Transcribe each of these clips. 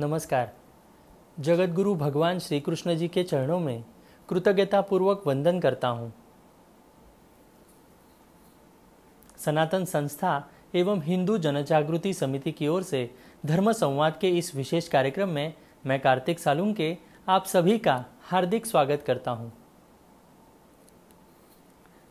नमस्कार जगतगुरु भगवान श्री कृष्ण जी के चरणों में कृतज्ञतापूर्वक वंदन करता हूँ सनातन संस्था एवं हिंदू जनजागृति समिति की ओर से धर्म संवाद के इस विशेष कार्यक्रम में मैं कार्तिक के आप सभी का हार्दिक स्वागत करता हूँ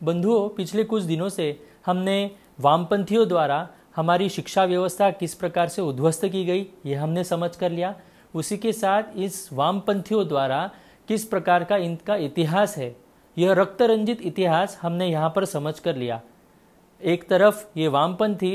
बंधुओं पिछले कुछ दिनों से हमने वामपंथियों द्वारा हमारी शिक्षा व्यवस्था किस प्रकार से उद्वस्त की गई ये हमने समझ कर लिया उसी के साथ इस वामपंथियों द्वारा किस प्रकार का इनका इतिहास है यह रक्तरंजित इतिहास हमने यहाँ पर समझ कर लिया एक तरफ ये वामपंथी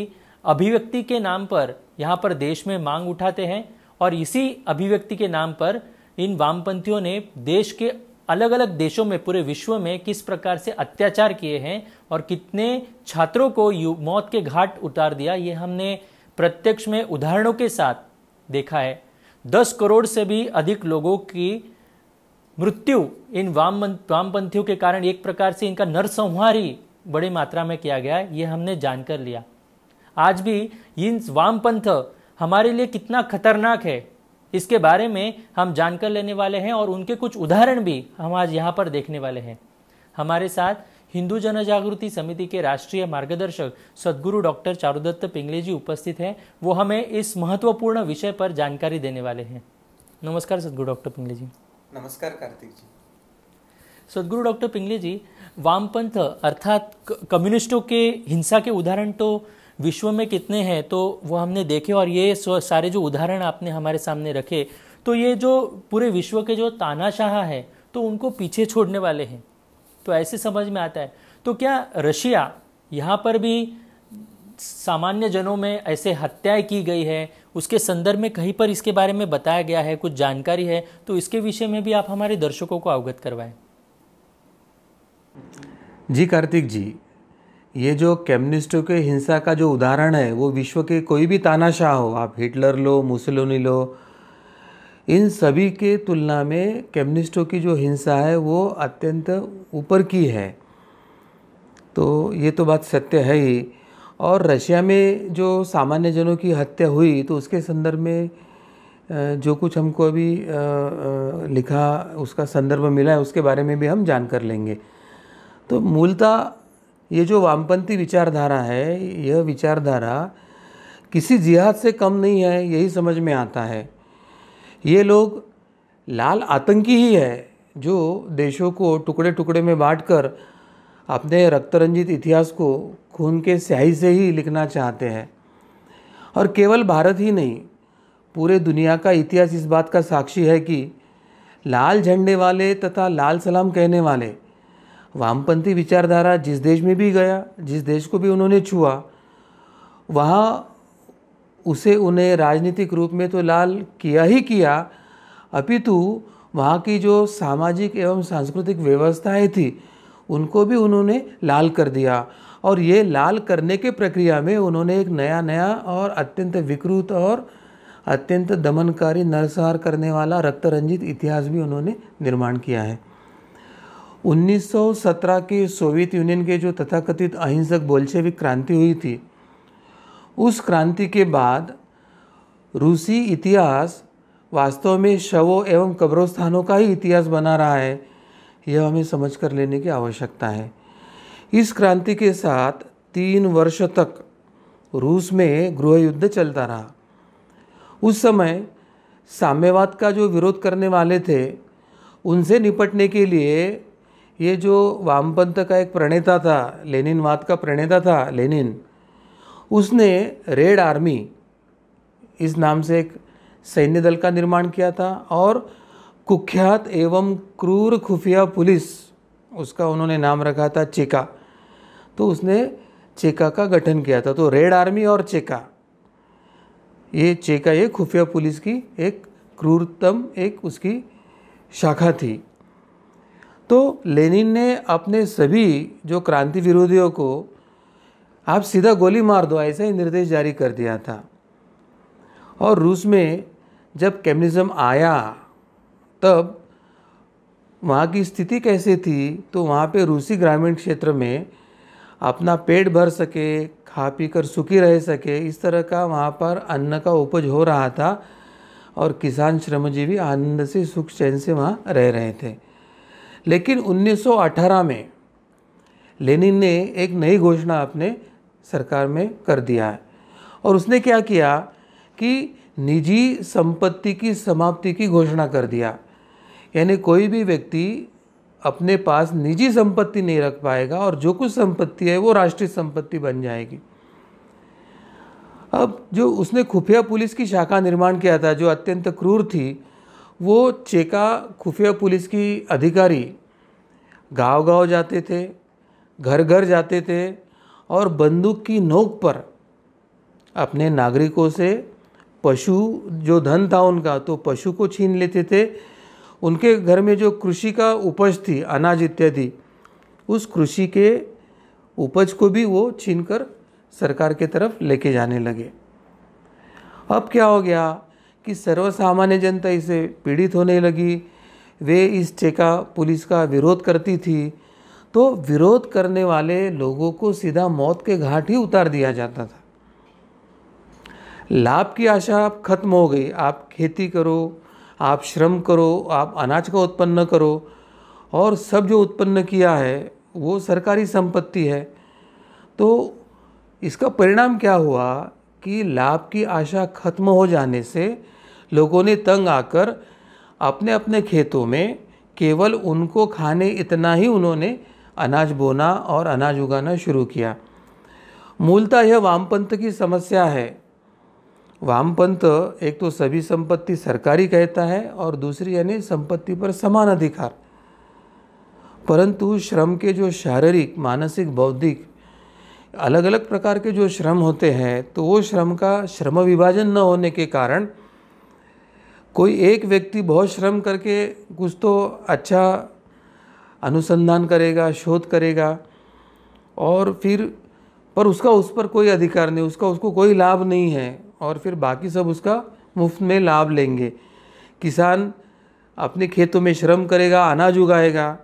अभिव्यक्ति के नाम पर यहाँ पर देश में मांग उठाते हैं और इसी अभिव्यक्ति के नाम पर इन वामपंथियों ने देश के अलग अलग देशों में पूरे विश्व में किस प्रकार से अत्याचार किए हैं और कितने छात्रों को मौत के घाट उतार दिया ये हमने प्रत्यक्ष में उदाहरणों के साथ देखा है दस करोड़ से भी अधिक लोगों की मृत्यु इन वाम वामपंथियों के कारण एक प्रकार से इनका नरसंहार ही बड़ी मात्रा में किया गया ये हमने जानकर लिया आज भी इन वामपंथ हमारे लिए कितना खतरनाक है इसके बारे में हम जानकर लेने वाले हैं और उनके कुछ उदाहरण भी हम आज यहाँ पर देखने वाले हैं हमारे साथ हिंदू जन जागृति समिति के राष्ट्रीय मार्गदर्शक सदगुरु डॉक्टर चारुदत्त पिंगले जी उपस्थित हैं वो हमें इस महत्वपूर्ण विषय पर जानकारी देने वाले हैं नमस्कार सदगुरु डॉक्टर पिंगले जी नमस्कार कार्तिक जी सदगुरु डॉक्टर पिंगले जी वामपंथ अर्थात कम्युनिस्टों के हिंसा के उदाहरण तो विश्व में कितने हैं तो वो हमने देखे और ये सारे जो उदाहरण आपने हमारे सामने रखे तो ये जो पूरे विश्व के जो तानाशाह हैं तो उनको पीछे छोड़ने वाले हैं तो ऐसे समझ में आता है तो क्या रशिया यहाँ पर भी सामान्य जनों में ऐसे हत्याएं की गई है उसके संदर्भ में कहीं पर इसके बारे में बताया गया है कुछ जानकारी है तो इसके विषय में भी आप हमारे दर्शकों को अवगत करवाएं जी कार्तिक जी ये जो कम्युनिस्टों के हिंसा का जो उदाहरण है वो विश्व के कोई भी तानाशाह हो आप हिटलर लो मुसलोनी लो इन सभी के तुलना में कम्युनिस्टों की जो हिंसा है वो अत्यंत ऊपर की है तो ये तो बात सत्य है ही और रशिया में जो सामान्य जनों की हत्या हुई तो उसके संदर्भ में जो कुछ हमको अभी लिखा उसका संदर्भ मिला है उसके बारे में भी हम जान कर लेंगे तो मूलतः ये जो वामपंथी विचारधारा है यह विचारधारा किसी जिहाद से कम नहीं है यही समझ में आता है ये लोग लाल आतंकी ही है जो देशों को टुकड़े टुकड़े में बांट कर अपने रक्तरंजित इतिहास को खून के स्याही से ही लिखना चाहते हैं और केवल भारत ही नहीं पूरे दुनिया का इतिहास इस बात का साक्षी है कि लाल झंडे वाले तथा लाल सलाम कहने वाले वामपंथी विचारधारा जिस देश में भी गया जिस देश को भी उन्होंने छुआ वहाँ उसे उन्हें राजनीतिक रूप में तो लाल किया ही किया अपितु वहाँ की जो सामाजिक एवं सांस्कृतिक व्यवस्थाएं थी उनको भी उन्होंने लाल कर दिया और ये लाल करने के प्रक्रिया में उन्होंने एक नया नया और अत्यंत विकृत और अत्यंत दमनकारी नरसार करने वाला रक्तरंजित इतिहास भी उन्होंने निर्माण किया है 1917 के सोवियत यूनियन के जो तथाकथित अहिंसक बोल्शेविक क्रांति हुई थी उस क्रांति के बाद रूसी इतिहास वास्तव में शवों एवं स्थानों का ही इतिहास बना रहा है यह हमें समझ कर लेने की आवश्यकता है इस क्रांति के साथ तीन वर्ष तक रूस में गृह युद्ध चलता रहा उस समय साम्यवाद का जो विरोध करने वाले थे उनसे निपटने के लिए ये जो वामपंथ का एक प्रणेता था लेनिनवाद का प्रणेता था लेनिन उसने रेड आर्मी इस नाम से एक सैन्य दल का निर्माण किया था और कुख्यात एवं क्रूर खुफिया पुलिस उसका उन्होंने नाम रखा था चेका तो उसने चेका का गठन किया था तो रेड आर्मी और चेका ये चेका ये खुफिया पुलिस की एक क्रूरतम एक उसकी शाखा थी तो लेनिन ने अपने सभी जो क्रांति विरोधियों को आप सीधा गोली मार दो ऐसा ही निर्देश जारी कर दिया था और रूस में जब कम्युनिज़्म आया तब वहाँ की स्थिति कैसे थी तो वहाँ पे रूसी ग्रामीण क्षेत्र में अपना पेट भर सके खा पी कर सुखी रह सके इस तरह का वहाँ पर अन्न का उपज हो रहा था और किसान श्रमजीवी आनंद से सुख चैन से वहाँ रह रहे थे लेकिन 1918 में लेनिन ने एक नई घोषणा अपने सरकार में कर दिया है और उसने क्या किया कि निजी संपत्ति की समाप्ति की घोषणा कर दिया यानी कोई भी व्यक्ति अपने पास निजी संपत्ति नहीं रख पाएगा और जो कुछ संपत्ति है वो राष्ट्रीय संपत्ति बन जाएगी अब जो उसने खुफिया पुलिस की शाखा निर्माण किया था जो अत्यंत क्रूर थी वो चेका खुफिया पुलिस की अधिकारी गांव गांव जाते थे घर घर जाते थे और बंदूक की नोक पर अपने नागरिकों से पशु जो धन था उनका तो पशु को छीन लेते थे उनके घर में जो कृषि का उपज थी अनाज इत्यादि उस कृषि के उपज को भी वो छीन कर सरकार के तरफ लेके जाने लगे अब क्या हो गया कि सर्वसामान्य जनता इसे पीड़ित होने लगी वे इस चेका पुलिस का विरोध करती थी तो विरोध करने वाले लोगों को सीधा मौत के घाट ही उतार दिया जाता था लाभ की आशा आप खत्म हो गई आप खेती करो आप श्रम करो आप अनाज का उत्पन्न करो और सब जो उत्पन्न किया है वो सरकारी संपत्ति है तो इसका परिणाम क्या हुआ कि लाभ की आशा खत्म हो जाने से लोगों ने तंग आकर अपने अपने खेतों में केवल उनको खाने इतना ही उन्होंने अनाज बोना और अनाज उगाना शुरू किया मूलतः यह वामपंथ की समस्या है वामपंथ एक तो सभी संपत्ति सरकारी कहता है और दूसरी यानी संपत्ति पर समान अधिकार परंतु श्रम के जो शारीरिक मानसिक बौद्धिक अलग अलग प्रकार के जो श्रम होते हैं तो वो श्रम का श्रम विभाजन न होने के कारण कोई एक व्यक्ति बहुत श्रम करके कुछ तो अच्छा अनुसंधान करेगा शोध करेगा और फिर पर उसका उस पर कोई अधिकार नहीं उसका उसको कोई लाभ नहीं है और फिर बाकी सब उसका मुफ्त में लाभ लेंगे किसान अपने खेतों में श्रम करेगा अनाज उगाएगा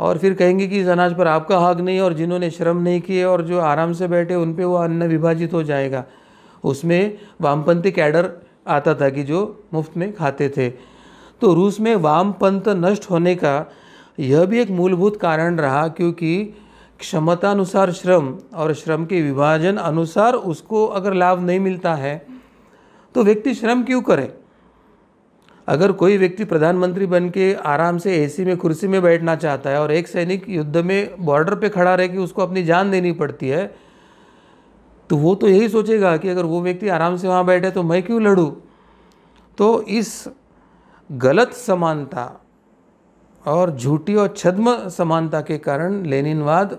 और फिर कहेंगे कि इस अनाज पर आपका हक नहीं और जिन्होंने श्रम नहीं किए और जो आराम से बैठे उन पर वो अन्न विभाजित हो जाएगा उसमें वामपंथी कैडर आता था कि जो मुफ्त में खाते थे तो रूस में वामपंथ नष्ट होने का यह भी एक मूलभूत कारण रहा क्योंकि क्षमता अनुसार श्रम और श्रम के विभाजन अनुसार उसको अगर लाभ नहीं मिलता है तो व्यक्ति श्रम क्यों करे अगर कोई व्यक्ति प्रधानमंत्री बन के आराम से एसी में कुर्सी में बैठना चाहता है और एक सैनिक युद्ध में बॉर्डर पे खड़ा रह के उसको अपनी जान देनी पड़ती है तो वो तो यही सोचेगा कि अगर वो व्यक्ति आराम से वहाँ बैठे तो मैं क्यों लड़ूँ तो इस गलत समानता और झूठी और छद्म समानता के कारण लेनिनवाद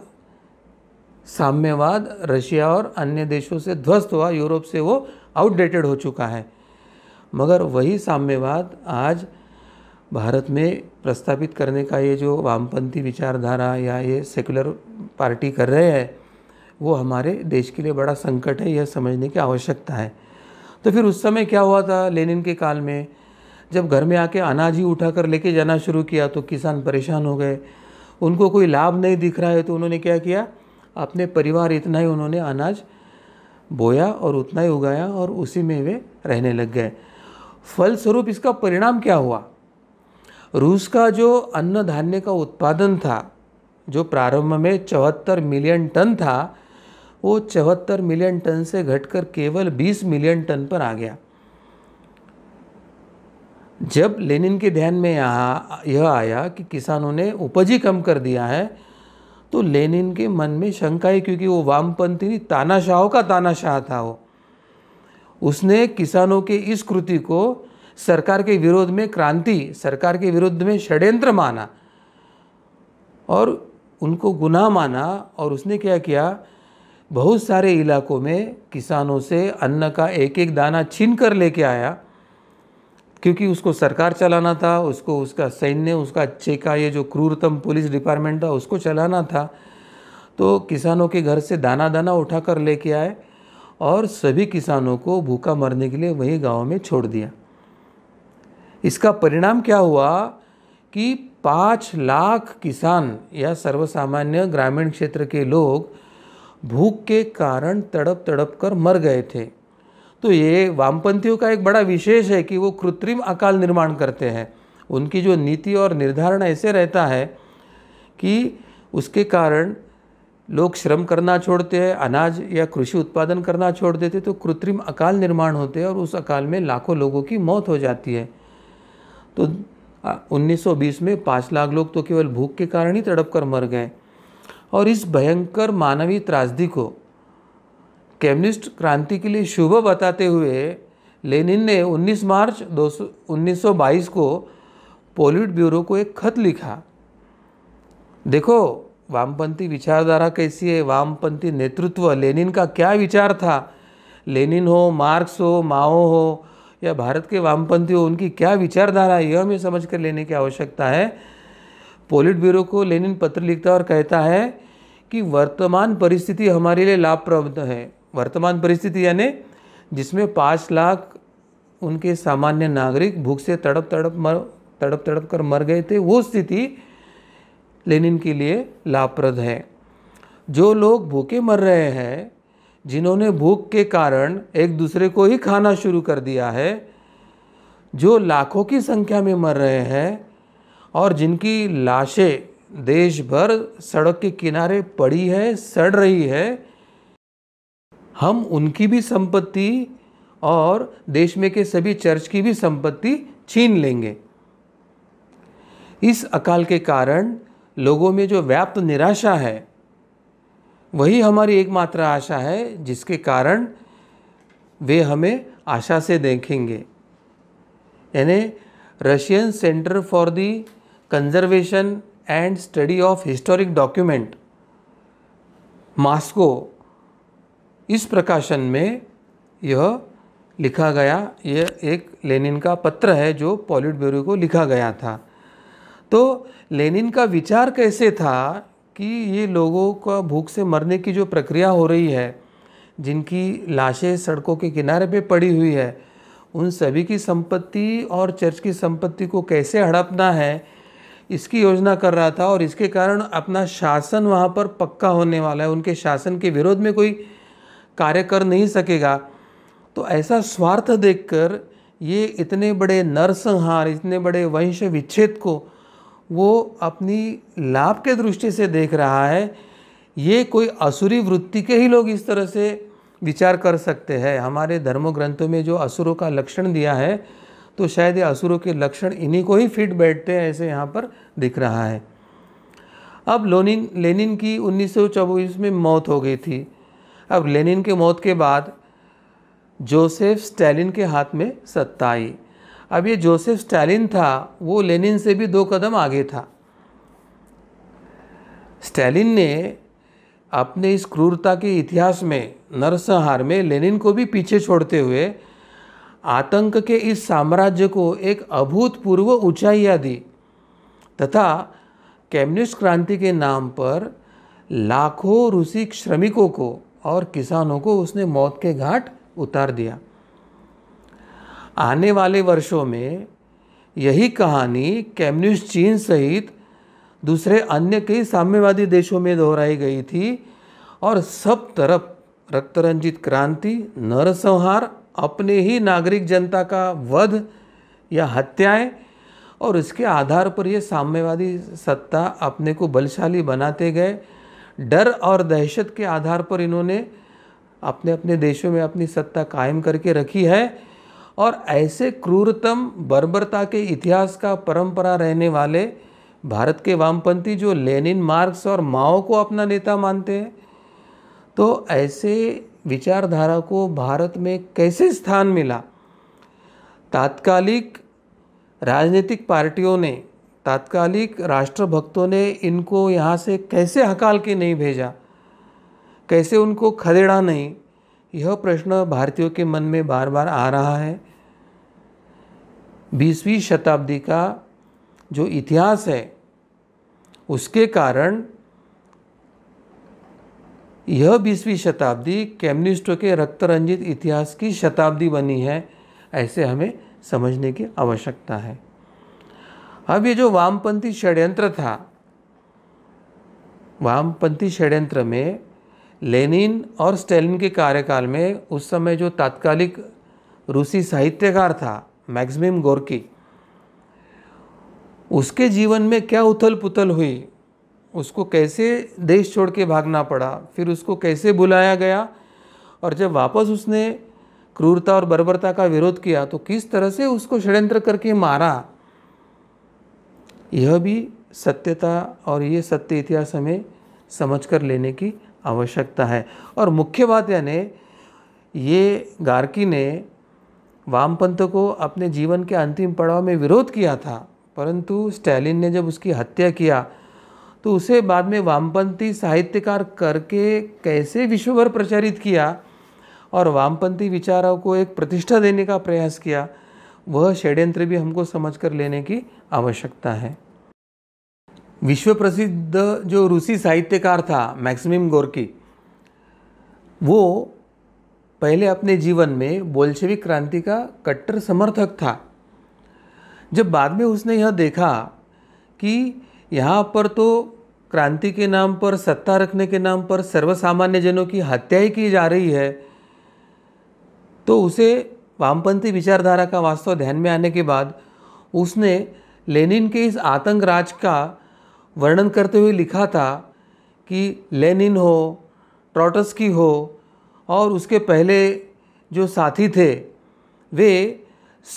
साम्यवाद रशिया और अन्य देशों से ध्वस्त हुआ यूरोप से वो आउटडेटेड हो चुका है मगर वही साम्यवाद आज भारत में प्रस्तावित करने का ये जो वामपंथी विचारधारा या ये सेकुलर पार्टी कर रहे हैं वो हमारे देश के लिए बड़ा संकट है यह समझने की आवश्यकता है तो फिर उस समय क्या हुआ था लेनिन के काल में जब घर में आके अनाज ही उठा कर लेके जाना शुरू किया तो किसान परेशान हो गए उनको कोई लाभ नहीं दिख रहा है तो उन्होंने क्या किया अपने परिवार इतना ही उन्होंने अनाज बोया और उतना ही उगाया और उसी में वे रहने लग गए फलस्वरूप इसका परिणाम क्या हुआ रूस का जो अन्न धान्य का उत्पादन था जो प्रारंभ में चौहत्तर मिलियन टन था वो चौहत्तर मिलियन टन से घटकर केवल 20 मिलियन टन पर आ गया जब लेनिन के ध्यान में यहाँ यह आया कि किसानों ने उपज ही कम कर दिया है तो लेनिन के मन में शंका है क्योंकि वो वामपंथी तानाशाहों का तानाशाह था वो उसने किसानों के इस कृति को सरकार के विरोध में क्रांति सरकार के विरुद्ध में षड्यंत्र माना और उनको गुनाह माना और उसने क्या किया बहुत सारे इलाकों में किसानों से अन्न का एक एक दाना छीन कर लेके आया क्योंकि उसको सरकार चलाना था उसको उसका सैन्य उसका चेका ये जो क्रूरतम पुलिस डिपार्टमेंट था उसको चलाना था तो किसानों के घर से दाना दाना उठा कर लेके आए और सभी किसानों को भूखा मरने के लिए वही गांव में छोड़ दिया इसका परिणाम क्या हुआ कि पाँच लाख किसान या सर्वसामान्य ग्रामीण क्षेत्र के लोग भूख के कारण तड़प तड़प कर मर गए थे तो ये वामपंथियों का एक बड़ा विशेष है कि वो कृत्रिम अकाल निर्माण करते हैं उनकी जो नीति और निर्धारण ऐसे रहता है कि उसके कारण लोग श्रम करना छोड़ते हैं अनाज या कृषि उत्पादन करना छोड़ देते तो कृत्रिम अकाल निर्माण होते हैं और उस अकाल में लाखों लोगों की मौत हो जाती है तो 1920 में पाँच लाख लोग तो केवल भूख के कारण ही तड़प कर मर गए और इस भयंकर मानवीय त्रासदी को कम्युनिस्ट क्रांति के लिए शुभ बताते हुए लेनिन ने 19 मार्च 1922 को पोलिट ब्यूरो को एक खत लिखा देखो वामपंथी विचारधारा कैसी है वामपंथी नेतृत्व लेनिन का क्या विचार था लेनिन हो मार्क्स हो माओ हो या भारत के वामपंथी हो उनकी क्या विचारधारा है यह हमें समझ कर लेने की आवश्यकता है पोलिट ब्यूरो को लेनिन पत्र लिखता और कहता है कि वर्तमान परिस्थिति हमारे लिए लाभप्रद है वर्तमान परिस्थिति यानी जिसमें पाँच लाख उनके सामान्य नागरिक भूख से तड़प तड़प मर तड़प तड़प कर मर गए थे वो स्थिति लेनिन के लिए लाभप्रद है जो लोग भूखे मर रहे हैं जिन्होंने भूख के कारण एक दूसरे को ही खाना शुरू कर दिया है जो लाखों की संख्या में मर रहे हैं और जिनकी लाशें देश भर सड़क के किनारे पड़ी है सड़ रही है हम उनकी भी संपत्ति और देश में के सभी चर्च की भी संपत्ति छीन लेंगे इस अकाल के कारण लोगों में जो व्याप्त निराशा है वही हमारी एकमात्र आशा है जिसके कारण वे हमें आशा से देखेंगे यानी Russian centre for the conservation and study of historic document Moscow इस प्रकाशन में यह लिखा गया यह एक लेनिन का पत्र है जो पॉलिट ब्यूरो को लिखा गया था तो लेनिन का विचार कैसे था कि ये लोगों का भूख से मरने की जो प्रक्रिया हो रही है जिनकी लाशें सड़कों के किनारे पे पड़ी हुई है उन सभी की संपत्ति और चर्च की संपत्ति को कैसे हड़पना है इसकी योजना कर रहा था और इसके कारण अपना शासन वहाँ पर पक्का होने वाला है उनके शासन के विरोध में कोई कार्य कर नहीं सकेगा तो ऐसा स्वार्थ देखकर ये इतने बड़े नरसंहार इतने बड़े वंश विच्छेद को वो अपनी लाभ के दृष्टि से देख रहा है ये कोई असुरी वृत्ति के ही लोग इस तरह से विचार कर सकते हैं हमारे धर्म ग्रंथों में जो असुरों का लक्षण दिया है तो शायद ये असुरों के लक्षण इन्हीं को ही फिट बैठते हैं ऐसे यहाँ पर दिख रहा है अब लोनिन लेनिन की उन्नीस में मौत हो गई थी अब लेनिन के मौत के बाद जोसेफ स्टैलिन के हाथ में सत्ता आई अब ये जोसेफ स्टालिन था वो लेनिन से भी दो कदम आगे था स्टालिन ने अपने इस क्रूरता के इतिहास में नरसंहार में लेनिन को भी पीछे छोड़ते हुए आतंक के इस साम्राज्य को एक अभूतपूर्व ऊंचाइयाँ दी तथा कम्युनिस्ट क्रांति के नाम पर लाखों रूसी श्रमिकों को और किसानों को उसने मौत के घाट उतार दिया आने वाले वर्षों में यही कहानी कम्युनिस्ट चीन सहित दूसरे अन्य कई साम्यवादी देशों में दोहराई गई थी और सब तरफ रक्तरंजित क्रांति नरसंहार अपने ही नागरिक जनता का वध या हत्याएं और इसके आधार पर ये साम्यवादी सत्ता अपने को बलशाली बनाते गए डर और दहशत के आधार पर इन्होंने अपने अपने देशों में अपनी सत्ता कायम करके रखी है और ऐसे क्रूरतम बर्बरता के इतिहास का परंपरा रहने वाले भारत के वामपंथी जो लेनिन मार्क्स और माओ को अपना नेता मानते हैं तो ऐसे विचारधारा को भारत में कैसे स्थान मिला तात्कालिक राजनीतिक पार्टियों ने तात्कालिक राष्ट्रभक्तों ने इनको यहाँ से कैसे हकाल के नहीं भेजा कैसे उनको खदेड़ा नहीं यह प्रश्न भारतीयों के मन में बार बार आ रहा है बीसवीं शताब्दी का जो इतिहास है उसके कारण यह बीसवीं शताब्दी कैम्युनिस्टों के रक्तरंजित इतिहास की शताब्दी बनी है ऐसे हमें समझने की आवश्यकता है अब ये जो वामपंथी षड्यंत्र था वामपंथी षड्यंत्र में लेनिन और स्टेलिन के कार्यकाल में उस समय जो तात्कालिक रूसी साहित्यकार था मैक्सिमम गोरकी उसके जीवन में क्या उथल पुथल हुई उसको कैसे देश छोड़ के भागना पड़ा फिर उसको कैसे बुलाया गया और जब वापस उसने क्रूरता और बर्बरता का विरोध किया तो किस तरह से उसको षड्यंत्र करके मारा यह भी सत्यता और ये सत्य इतिहास हमें समझ कर लेने की आवश्यकता है और मुख्य बात यानी ये गार्की ने वामपंथ को अपने जीवन के अंतिम पड़ाव में विरोध किया था परंतु स्टैलिन ने जब उसकी हत्या किया तो उसे बाद में वामपंथी साहित्यकार करके कैसे विश्वभर प्रचारित किया और वामपंथी विचारों को एक प्रतिष्ठा देने का प्रयास किया वह षड्यंत्र भी हमको समझ कर लेने की आवश्यकता है विश्व प्रसिद्ध जो रूसी साहित्यकार था मैक्सिमम गोरकी वो पहले अपने जीवन में बोल्शेविक क्रांति का कट्टर समर्थक था जब बाद में उसने यह देखा कि यहाँ पर तो क्रांति के नाम पर सत्ता रखने के नाम पर सर्वसामान्य जनों की हत्या ही की जा रही है तो उसे वामपंथी विचारधारा का वास्तव ध्यान में आने के बाद उसने लेनिन के इस आतंक राज का वर्णन करते हुए लिखा था कि लेनिन हो ट्रॉटस्की हो और उसके पहले जो साथी थे वे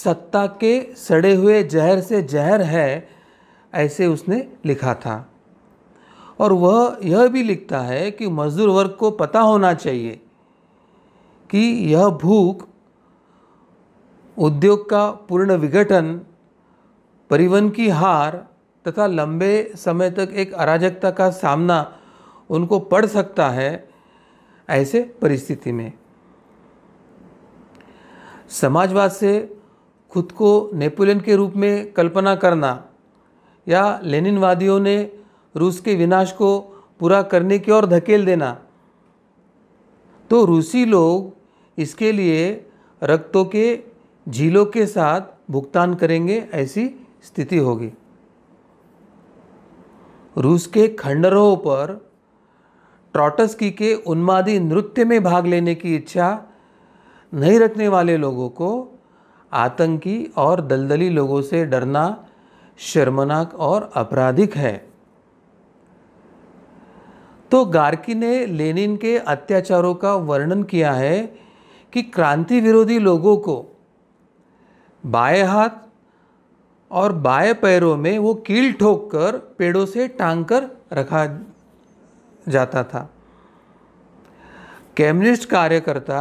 सत्ता के सड़े हुए जहर से जहर है ऐसे उसने लिखा था और वह यह भी लिखता है कि मजदूर वर्ग को पता होना चाहिए कि यह भूख उद्योग का पूर्ण विघटन परिवहन की हार तथा लंबे समय तक एक अराजकता का सामना उनको पड़ सकता है ऐसे परिस्थिति में समाजवाद से खुद को नेपोलियन के रूप में कल्पना करना या लेनिनवादियों ने रूस के विनाश को पूरा करने की ओर धकेल देना तो रूसी लोग इसके लिए रक्तों के झीलों के साथ भुगतान करेंगे ऐसी स्थिति होगी रूस के खंडरों पर ट्रॉटस्की के उन्मादी नृत्य में भाग लेने की इच्छा नहीं रखने वाले लोगों को आतंकी और दलदली लोगों से डरना शर्मनाक और आपराधिक है तो गार्की ने लेनिन के अत्याचारों का वर्णन किया है कि क्रांति विरोधी लोगों को बाएं हाथ और बाएं पैरों में वो कील ठोक कर पेड़ों से टांग कर रखा जाता था कैम्युनिस्ट कार्यकर्ता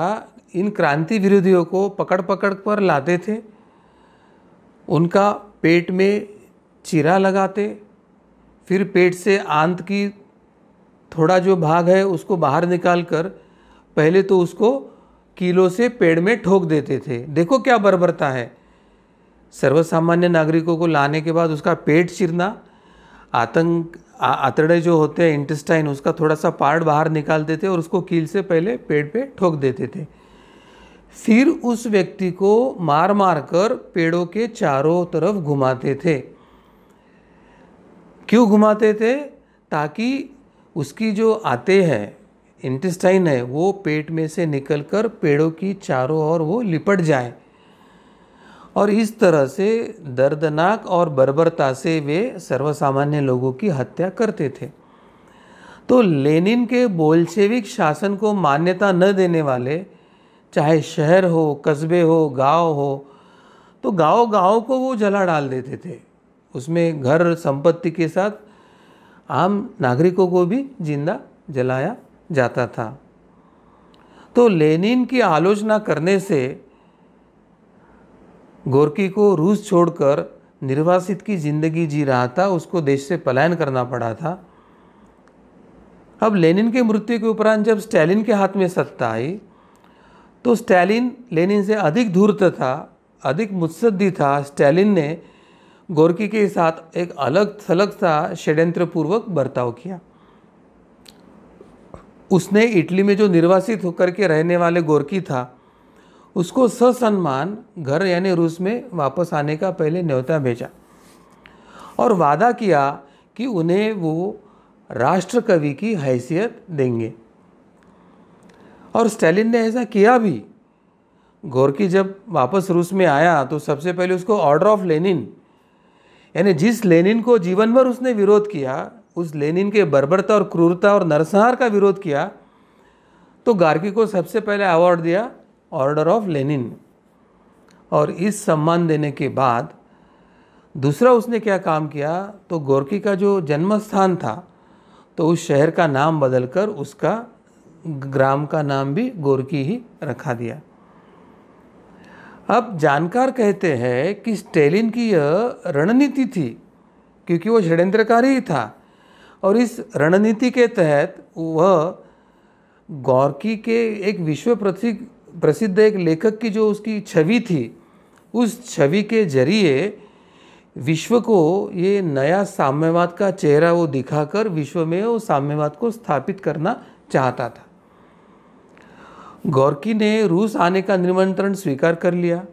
इन क्रांति विरोधियों को पकड़ पकड़ पर लाते थे उनका पेट में चीरा लगाते फिर पेट से आंत की थोड़ा जो भाग है उसको बाहर निकाल कर पहले तो उसको किलो से पेड़ में ठोक देते थे देखो क्या बर्बरता है सर्वसामान्य नागरिकों को लाने के बाद उसका पेट चिरना आतंक आतड़े जो होते हैं इंटेस्टाइन उसका थोड़ा सा पार्ट बाहर निकालते थे और उसको कील से पहले पेड़ पे ठोक देते थे फिर उस व्यक्ति को मार मार कर पेड़ों के चारों तरफ घुमाते थे क्यों घुमाते थे ताकि उसकी जो आते हैं इंटेस्टाइन है वो पेट में से निकलकर पेड़ों की चारों ओर वो लिपट जाए और इस तरह से दर्दनाक और बर्बरता से वे सर्वसामान्य लोगों की हत्या करते थे तो लेनिन के बोल्शेविक शासन को मान्यता न देने वाले चाहे शहर हो कस्बे हो गांव हो तो गांव गांव को वो जला डाल देते थे उसमें घर संपत्ति के साथ आम नागरिकों को भी जिंदा जलाया जाता था तो लेनिन की आलोचना करने से गोरकी को रूस छोड़कर निर्वासित की जिंदगी जी रहा था उसको देश से पलायन करना पड़ा था अब लेनिन के मृत्यु के उपरांत जब स्टैलिन के हाथ में सत्ता आई तो स्टैलिन लेनिन से अधिक धूर्त था अधिक मुत्सदी था स्टैलिन ने गोरकी के साथ एक अलग थलग सा षड्यंत्रपूर्वक बर्ताव किया उसने इटली में जो निर्वासित होकर के रहने वाले गोरकी था उसको ससम्मान घर यानी रूस में वापस आने का पहले न्योता भेजा और वादा किया कि उन्हें वो राष्ट्र कवि की हैसियत देंगे और स्टैलिन ने ऐसा किया भी गोरकी जब वापस रूस में आया तो सबसे पहले उसको ऑर्डर ऑफ लेनिन यानी जिस लेनिन को जीवन भर उसने विरोध किया उस लेनिन के बर्बरता और क्रूरता और नरसंहार का विरोध किया तो गार्की को सबसे पहले अवार्ड दिया ऑर्डर ऑफ लेनिन और इस सम्मान देने के बाद दूसरा उसने क्या काम किया तो गोरकी का जो जन्म स्थान था तो उस शहर का नाम बदलकर उसका ग्राम का नाम भी गोरकी ही रखा दिया अब जानकार कहते हैं कि स्टेलिन की यह रणनीति थी क्योंकि वो षड्यंत्रकार ही था और इस रणनीति के तहत वह गौरकी के एक विश्व प्रसिद्ध प्रसिद्ध एक लेखक की जो उसकी छवि थी उस छवि के जरिए विश्व को ये नया साम्यवाद का चेहरा वो दिखाकर विश्व में वो साम्यवाद को स्थापित करना चाहता था गौरकी ने रूस आने का निमंत्रण स्वीकार कर लिया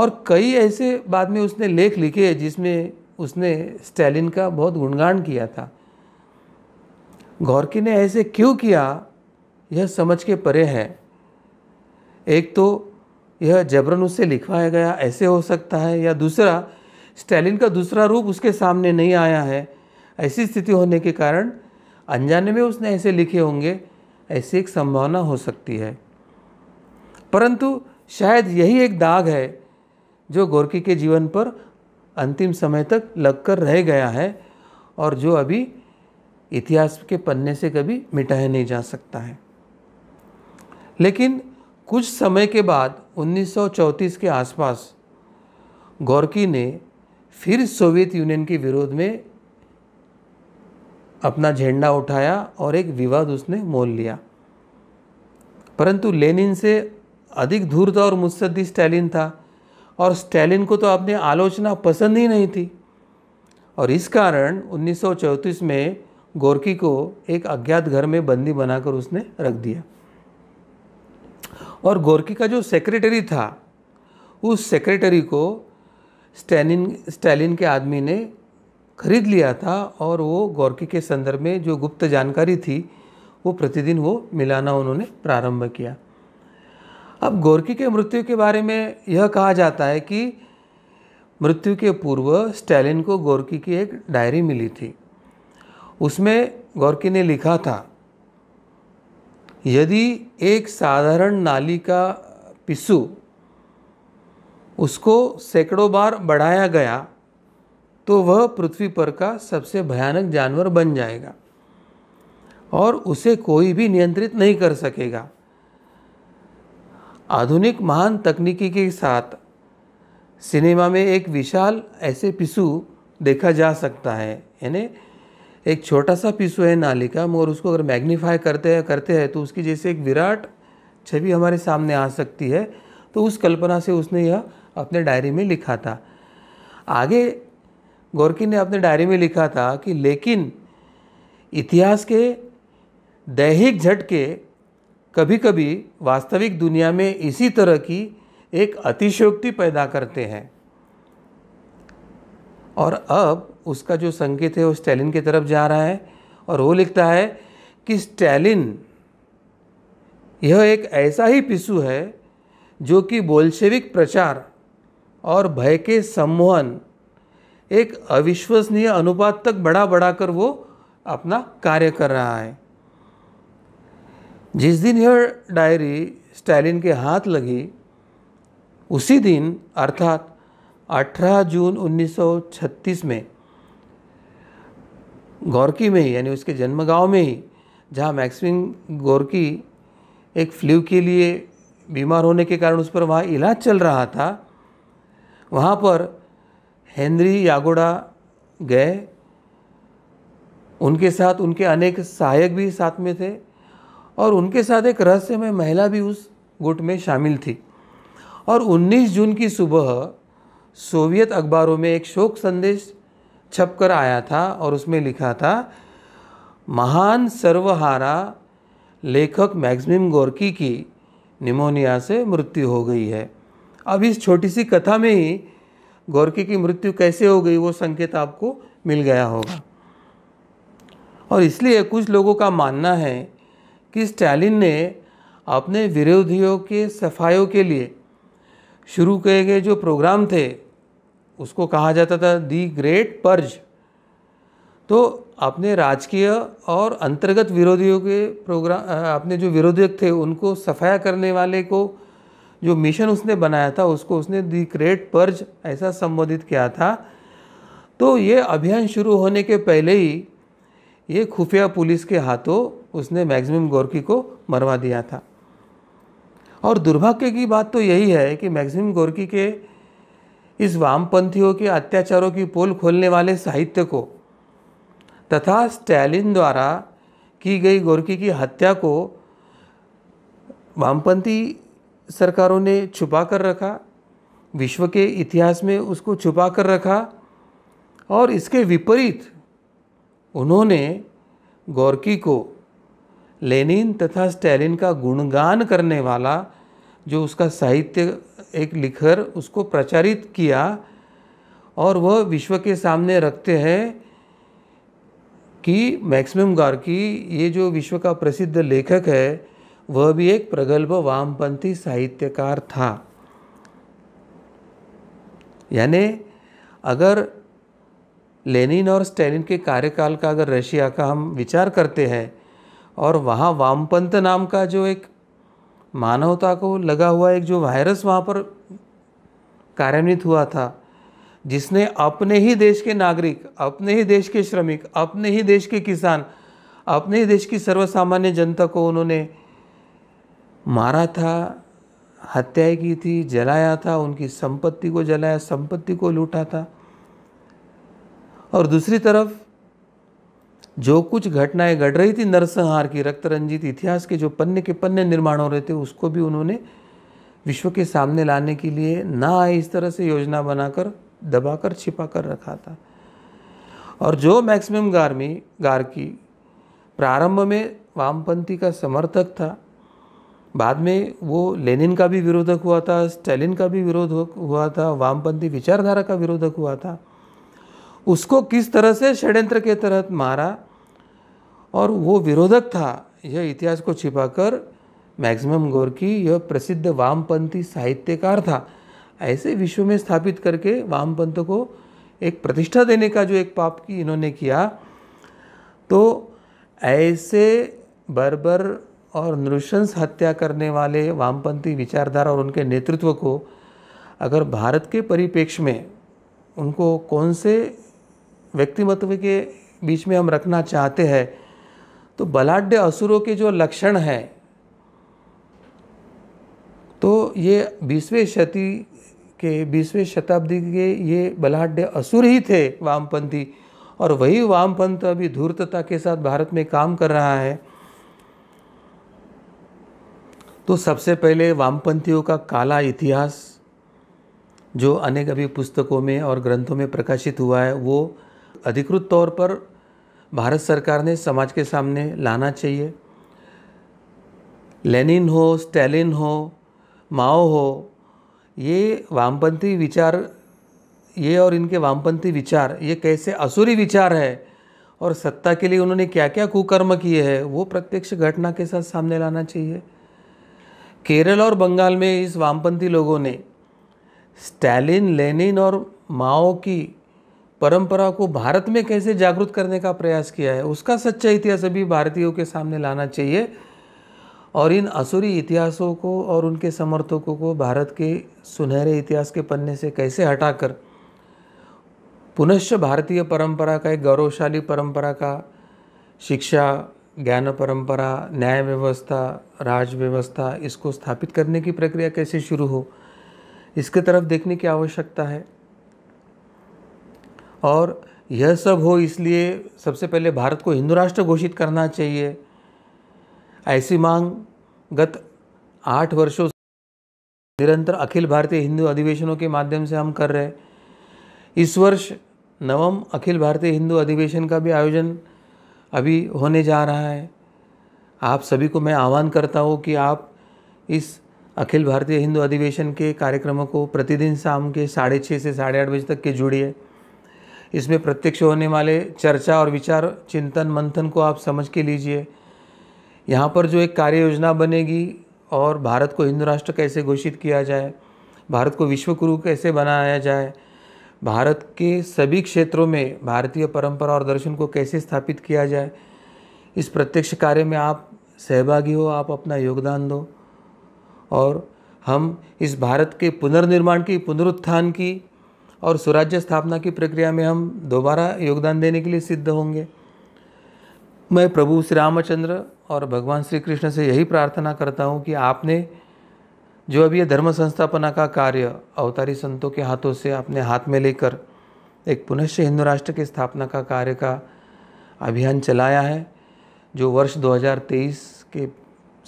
और कई ऐसे बाद में उसने लेख लिखे जिसमें उसने स्टैलिन का बहुत गुणगान किया था गौरकी ने ऐसे क्यों किया यह समझ के परे है एक तो यह जबरन उससे लिखवाया गया ऐसे हो सकता है या दूसरा स्टैलिन का दूसरा रूप उसके सामने नहीं आया है ऐसी स्थिति होने के कारण अनजाने में उसने ऐसे लिखे होंगे ऐसी एक संभावना हो सकती है परंतु शायद यही एक दाग है जो गोरकी के जीवन पर अंतिम समय तक लगकर रह गया है और जो अभी इतिहास के पन्ने से कभी मिटाया नहीं जा सकता है लेकिन कुछ समय के बाद 1934 के आसपास गौरकी ने फिर सोवियत यूनियन के विरोध में अपना झंडा उठाया और एक विवाद उसने मोल लिया परंतु लेनिन से अधिक धूर्त और मुत्सदी स्टैलिन था और स्टैलिन को तो अपनी आलोचना पसंद ही नहीं थी और इस कारण 1934 में गोरकी को एक अज्ञात घर में बंदी बनाकर उसने रख दिया और गोरकी का जो सेक्रेटरी था उस सेक्रेटरी को स्टैलिन स्टैलिन के आदमी ने खरीद लिया था और वो गोरकी के संदर्भ में जो गुप्त जानकारी थी वो प्रतिदिन वो मिलाना उन्होंने प्रारंभ किया अब गोरकी के मृत्यु के बारे में यह कहा जाता है कि मृत्यु के पूर्व स्टैलिन को गोरकी की एक डायरी मिली थी उसमें गोरकी ने लिखा था यदि एक साधारण नाली का पिसू उसको सैकड़ों बार बढ़ाया गया तो वह पृथ्वी पर का सबसे भयानक जानवर बन जाएगा और उसे कोई भी नियंत्रित नहीं कर सकेगा आधुनिक महान तकनीकी के साथ सिनेमा में एक विशाल ऐसे पिसू देखा जा सकता है यानी एक छोटा सा पीसू है नाली का मगर उसको अगर मैग्नीफाई करते हैं करते हैं तो उसकी जैसे एक विराट छवि हमारे सामने आ सकती है तो उस कल्पना से उसने यह अपने डायरी में लिखा था आगे गोरकी ने अपने डायरी में लिखा था कि लेकिन इतिहास के दैहिक झटके कभी कभी वास्तविक दुनिया में इसी तरह की एक अतिशयोक्ति पैदा करते हैं और अब उसका जो संकेत है वो स्टैलिन की तरफ जा रहा है और वो लिखता है कि स्टैलिन यह एक ऐसा ही पिसु है जो कि बोल्शेविक प्रचार और भय के सम्मोहन एक अविश्वसनीय अनुपात तक बढ़ा बढ़ा कर वो अपना कार्य कर रहा है जिस दिन यह डायरी स्टालिन के हाथ लगी उसी दिन अर्थात 18 जून 1936 में गोरकी में ही यानी उसके जन्म गाँव में ही जहाँ मैक्सविन गोरकी एक फ्लू के लिए बीमार होने के कारण उस पर वहाँ इलाज चल रहा था वहाँ पर हेनरी यागोडा गए उनके साथ उनके अनेक सहायक भी साथ में थे और उनके साथ एक रहस्यमय महिला भी उस गुट में शामिल थी और 19 जून की सुबह सोवियत अखबारों में एक शोक संदेश छप कर आया था और उसमें लिखा था महान सर्वहारा लेखक मैक्सिम गोरकी की निमोनिया से मृत्यु हो गई है अब इस छोटी सी कथा में ही गोरकी की मृत्यु कैसे हो गई वो संकेत आपको मिल गया होगा और इसलिए कुछ लोगों का मानना है कि स्टालिन ने अपने विरोधियों के सफायों के लिए शुरू किए गए जो प्रोग्राम थे उसको कहा जाता था दी ग्रेट पर्ज तो अपने राजकीय और अंतर्गत विरोधियों के प्रोग्राम अपने जो विरोधी थे उनको सफाया करने वाले को जो मिशन उसने बनाया था उसको उसने दी ग्रेट पर्ज ऐसा संबोधित किया था तो ये अभियान शुरू होने के पहले ही ये खुफिया पुलिस के हाथों उसने मैक्सिमम गोरकी को मरवा दिया था और दुर्भाग्य की बात तो यही है कि मैक्सिमम गोरकी के इस वामपंथियों के अत्याचारों की पोल खोलने वाले साहित्य को तथा स्टैलिन द्वारा की गई गोरकी की हत्या को वामपंथी सरकारों ने छुपा कर रखा विश्व के इतिहास में उसको छुपा कर रखा और इसके विपरीत उन्होंने गोरकी को लेनिन तथा स्टैलिन का गुणगान करने वाला जो उसका साहित्य एक लिखकर उसको प्रचारित किया और वह विश्व के सामने रखते हैं कि मैक्सिमम गार्की ये जो विश्व का प्रसिद्ध लेखक है वह भी एक प्रगल्भ वामपंथी साहित्यकार था यानी अगर लेनिन और स्टेलिन के कार्यकाल का अगर रशिया का हम विचार करते हैं और वहाँ वामपंथ नाम का जो एक मानवता को लगा हुआ एक जो वायरस वहाँ पर कार्यान्वित हुआ था जिसने अपने ही देश के नागरिक अपने ही देश के श्रमिक अपने ही देश के किसान अपने ही देश की सर्वसामान्य जनता को उन्होंने मारा था हत्याएं की थी जलाया था उनकी संपत्ति को जलाया संपत्ति को लूटा था और दूसरी तरफ जो कुछ घटनाएं घट रही थी नरसंहार की रक्तरंजित इतिहास के जो पन्ने के पन्ने निर्माण हो रहे थे उसको भी उन्होंने विश्व के सामने लाने के लिए ना आए इस तरह से योजना बनाकर दबाकर छिपा कर रखा था और जो मैक्सिमम गार्मी की प्रारंभ में वामपंथी का समर्थक था बाद में वो लेनिन का भी विरोधक हुआ था स्टालिन का भी विरोध हुआ था वामपंथी विचारधारा का विरोधक हुआ था उसको किस तरह से षड्यंत्र के तहत मारा और वो विरोधक था यह इतिहास को छिपाकर मैक्सिमम गोरकी यह प्रसिद्ध वामपंथी साहित्यकार था ऐसे विश्व में स्थापित करके वामपंथ को एक प्रतिष्ठा देने का जो एक पाप की इन्होंने किया तो ऐसे बर्बर और नृशंस हत्या करने वाले वामपंथी विचारधारा और उनके नेतृत्व को अगर भारत के परिपेक्ष में उनको कौन से व्यक्तिमत्व के बीच में हम रखना चाहते हैं तो बलाढ़ असुरों के जो लक्षण हैं तो ये बीसवें शती के बीसवें शताब्दी के ये बलाढ़ असुर ही थे वामपंथी और वही वामपंथ अभी धूर्तता के साथ भारत में काम कर रहा है तो सबसे पहले वामपंथियों का काला इतिहास जो अनेक अभी पुस्तकों में और ग्रंथों में प्रकाशित हुआ है वो अधिकृत तौर पर भारत सरकार ने समाज के सामने लाना चाहिए लेनिन हो स्टैलिन हो माओ हो ये वामपंथी विचार ये और इनके वामपंथी विचार ये कैसे असुरी विचार है और सत्ता के लिए उन्होंने क्या क्या कुकर्म किए हैं वो प्रत्यक्ष घटना के साथ सामने लाना चाहिए केरल और बंगाल में इस वामपंथी लोगों ने स्टैलिन लेनिन और माओ की परंपरा को भारत में कैसे जागृत करने का प्रयास किया है उसका सच्चा इतिहास अभी भारतीयों के सामने लाना चाहिए और इन असुरी इतिहासों को और उनके समर्थकों को भारत के सुनहरे इतिहास के पन्ने से कैसे हटाकर पुनश्च भारतीय परंपरा का एक गौरवशाली परंपरा का शिक्षा ज्ञान परंपरा न्याय व्यवस्था राज व्यवस्था इसको स्थापित करने की प्रक्रिया कैसे शुरू हो इसके तरफ देखने की आवश्यकता है और यह सब हो इसलिए सबसे पहले भारत को हिंदू राष्ट्र घोषित करना चाहिए ऐसी मांग गत आठ वर्षों से निरंतर अखिल भारतीय हिंदू अधिवेशनों के माध्यम से हम कर रहे हैं इस वर्ष नवम अखिल भारतीय हिंदू अधिवेशन का भी आयोजन अभी होने जा रहा है आप सभी को मैं आह्वान करता हूँ कि आप इस अखिल भारतीय हिंदू अधिवेशन के कार्यक्रमों को प्रतिदिन शाम के साढ़े छः से साढ़े आठ बजे तक के जुड़िए इसमें प्रत्यक्ष होने वाले चर्चा और विचार चिंतन मंथन को आप समझ के लीजिए यहाँ पर जो एक कार्य योजना बनेगी और भारत को हिंदू राष्ट्र कैसे घोषित किया जाए भारत को विश्वगुरु कैसे बनाया जाए भारत के सभी क्षेत्रों में भारतीय परंपरा और दर्शन को कैसे स्थापित किया जाए इस प्रत्यक्ष कार्य में आप सहभागी हो आप अपना योगदान दो और हम इस भारत के पुनर्निर्माण की पुनरुत्थान की और स्वराज्य स्थापना की प्रक्रिया में हम दोबारा योगदान देने के लिए सिद्ध होंगे मैं प्रभु श्री रामचंद्र और भगवान श्री कृष्ण से यही प्रार्थना करता हूँ कि आपने जो अभी ये धर्म संस्थापना का कार्य अवतारी संतों के हाथों से अपने हाथ में लेकर एक पुनश्च हिंदू राष्ट्र की स्थापना का कार्य का अभियान चलाया है जो वर्ष 2023 के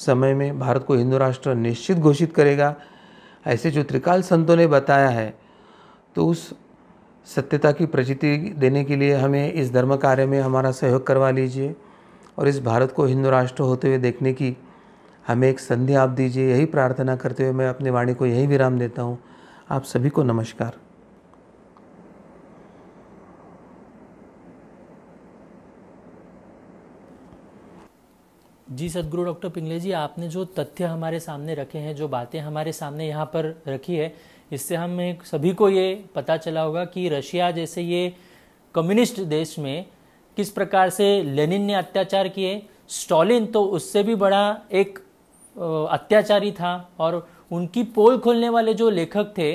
समय में भारत को हिंदू राष्ट्र निश्चित घोषित करेगा ऐसे जो त्रिकाल संतों ने बताया है तो उस सत्यता की प्रचिति देने के लिए हमें इस धर्म कार्य में हमारा सहयोग करवा लीजिए और इस भारत को हिंदू राष्ट्र होते हुए देखने की हमें एक संध्या आप दीजिए यही प्रार्थना करते हुए मैं अपनी वाणी को यही विराम देता हूँ आप सभी को नमस्कार जी सदगुरु डॉक्टर पिंगले जी आपने जो तथ्य हमारे सामने रखे हैं जो बातें हमारे सामने यहाँ पर रखी है इससे हमें सभी को ये पता चला होगा कि रशिया जैसे ये कम्युनिस्ट देश में किस प्रकार से लेनिन ने अत्याचार किए स्टालिन तो उससे भी बड़ा एक अत्याचारी था और उनकी पोल खोलने वाले जो लेखक थे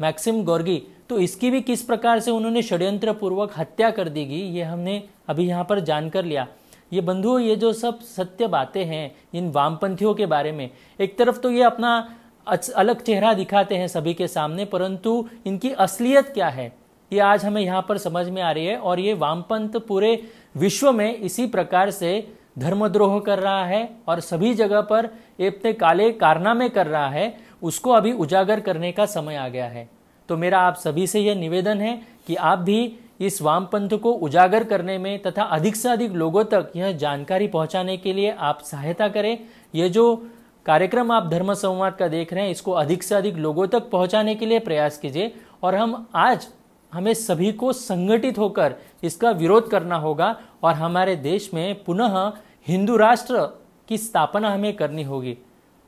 मैक्सिम गोर्गी तो इसकी भी किस प्रकार से उन्होंने षड्यंत्र पूर्वक हत्या कर दी गई ये हमने अभी यहाँ पर जान कर लिया ये बंधुओं ये जो सब सत्य बातें हैं इन वामपंथियों के बारे में एक तरफ तो ये अपना अलग चेहरा दिखाते हैं सभी के सामने परंतु इनकी असलियत क्या है ये आज हमें यहाँ पर समझ में आ रही है और ये वामपंथ पूरे विश्व में इसी प्रकार से धर्मद्रोह कर रहा है और सभी जगह पर अपने काले कारनामे कर रहा है उसको अभी उजागर करने का समय आ गया है तो मेरा आप सभी से यह निवेदन है कि आप भी इस वामपंथ को उजागर करने में तथा अधिक से अधिक लोगों तक यह जानकारी पहुंचाने के लिए आप सहायता करें यह जो कार्यक्रम आप धर्म संवाद का देख रहे हैं इसको अधिक से अधिक लोगों तक पहुंचाने के लिए प्रयास कीजिए और हम आज हमें सभी को संगठित होकर इसका विरोध करना होगा और हमारे देश में पुनः हिंदू राष्ट्र की स्थापना हमें करनी होगी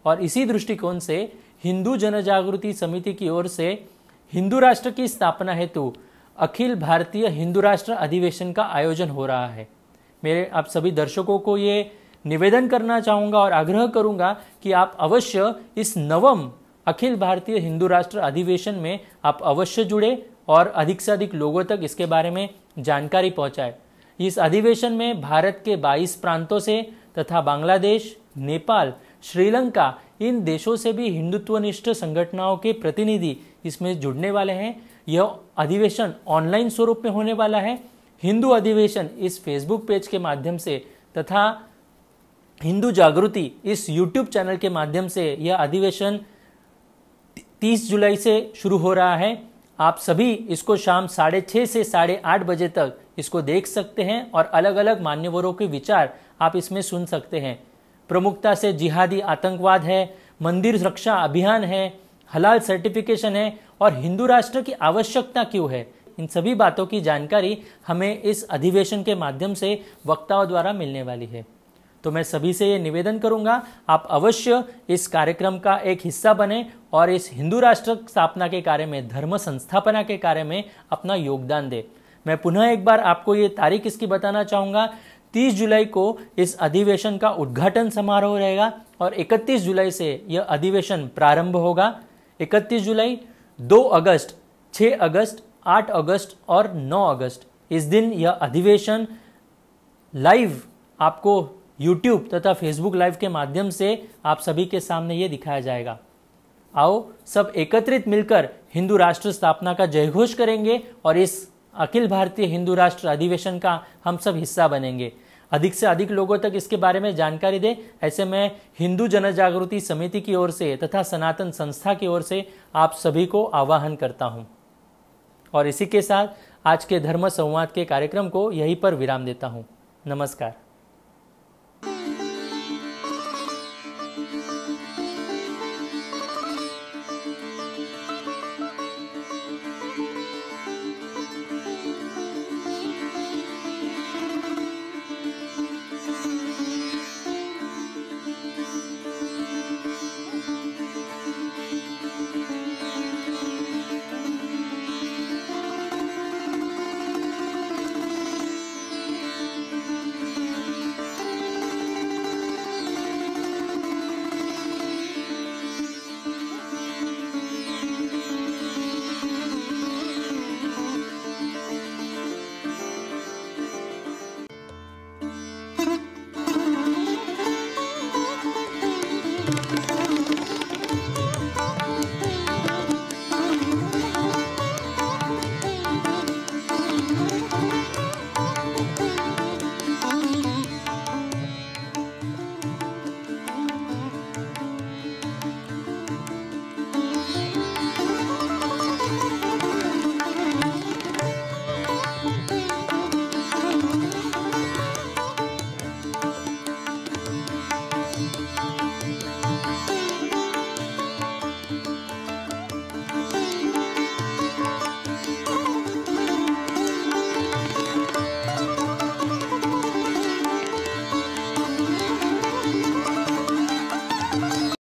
और इसी दृष्टिकोण से हिंदू जन जागृति समिति की ओर से हिंदू राष्ट्र की स्थापना हेतु अखिल भारतीय हिंदू राष्ट्र अधिवेशन का आयोजन हो रहा है मेरे आप सभी दर्शकों को ये निवेदन करना चाहूँगा और आग्रह करूँगा कि आप अवश्य इस नवम अखिल भारतीय हिंदू राष्ट्र अधिवेशन में आप अवश्य जुड़े और अधिक से अधिक लोगों तक इसके बारे में जानकारी पहुँचाए इस अधिवेशन में भारत के 22 प्रांतों से तथा बांग्लादेश नेपाल श्रीलंका इन देशों से भी हिंदुत्वनिष्ठ संगठनाओं के प्रतिनिधि इसमें जुड़ने वाले हैं यह अधिवेशन ऑनलाइन स्वरूप में होने वाला है हिंदू अधिवेशन इस फेसबुक पेज के माध्यम से तथा हिंदू जागृति इस यूट्यूब चैनल के माध्यम से यह अधिवेशन 30 जुलाई से शुरू हो रहा है आप सभी इसको शाम साढ़े छः से साढ़े आठ बजे तक इसको देख सकते हैं और अलग अलग मान्यवरों के विचार आप इसमें सुन सकते हैं प्रमुखता से जिहादी आतंकवाद है मंदिर सुरक्षा अभियान है हलाल सर्टिफिकेशन है और हिंदू राष्ट्र की आवश्यकता क्यों है इन सभी बातों की जानकारी हमें इस अधिवेशन के माध्यम से वक्ताओं द्वारा मिलने वाली है तो मैं सभी से ये निवेदन करूंगा आप अवश्य इस कार्यक्रम का एक हिस्सा बने और इस हिंदू राष्ट्र स्थापना के कार्य में धर्म संस्थापना के कार्य में अपना योगदान दे मैं पुनः एक बार आपको ये तारीख इसकी बताना चाहूँगा 30 जुलाई को इस अधिवेशन का उद्घाटन समारोह रहेगा और 31 जुलाई से यह अधिवेशन प्रारंभ होगा 31 जुलाई 2 अगस्त 6 अगस्त 8 अगस्त और 9 अगस्त इस दिन यह अधिवेशन लाइव आपको यूट्यूब तथा फेसबुक लाइव के माध्यम से आप सभी के सामने ये दिखाया जाएगा आओ सब एकत्रित मिलकर हिंदू राष्ट्र स्थापना का जयघोष करेंगे और इस अखिल भारतीय हिंदू राष्ट्र अधिवेशन का हम सब हिस्सा बनेंगे अधिक से अधिक लोगों तक इसके बारे में जानकारी दें ऐसे में हिंदू जन जागृति समिति की ओर से तथा सनातन संस्था की ओर से आप सभी को आवाहन करता हूँ और इसी के साथ आज के धर्म संवाद के कार्यक्रम को यहीं पर विराम देता हूँ नमस्कार